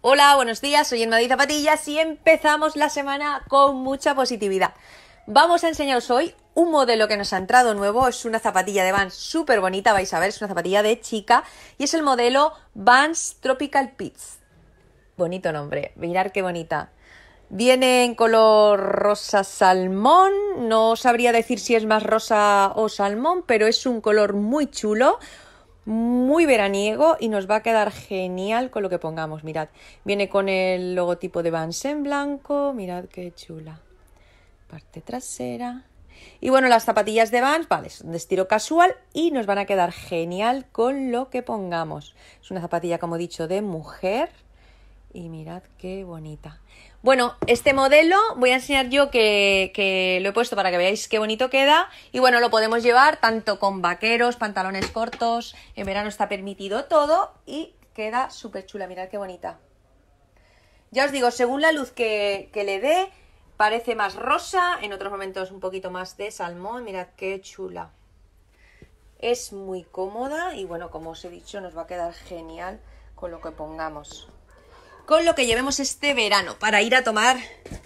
Hola, buenos días, soy Enma de Zapatillas y empezamos la semana con mucha positividad. Vamos a enseñaros hoy un modelo que nos ha entrado nuevo, es una zapatilla de Vans súper bonita, vais a ver, es una zapatilla de chica y es el modelo Vans Tropical Pits. Bonito nombre, mirar qué bonita. Viene en color rosa salmón, no sabría decir si es más rosa o salmón, pero es un color muy chulo, muy veraniego y nos va a quedar genial con lo que pongamos. Mirad, viene con el logotipo de Vans en blanco. Mirad qué chula. Parte trasera. Y bueno, las zapatillas de Vans, vale, son de estilo casual y nos van a quedar genial con lo que pongamos. Es una zapatilla, como he dicho, de mujer. Y mirad qué bonita. Bueno, este modelo voy a enseñar yo que, lo he puesto para que veáis qué bonito queda. Y bueno, lo podemos llevar tanto con vaqueros, pantalones cortos. En verano está permitido todo y queda súper chula. Mirad qué bonita. Ya os digo, según la luz que, que le dé, parece más rosa. En otros momentos un poquito más de salmón. Mirad qué chula. Es muy cómoda y bueno, como os he dicho, nos va a quedar genial con lo que pongamos con lo que llevemos este verano para ir a tomar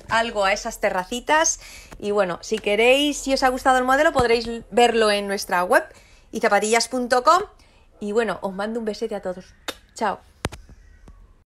algo a esas terracitas. Y bueno, si queréis, si os ha gustado el modelo, podréis verlo en nuestra web y Y bueno, os mando un besete a todos. Chao.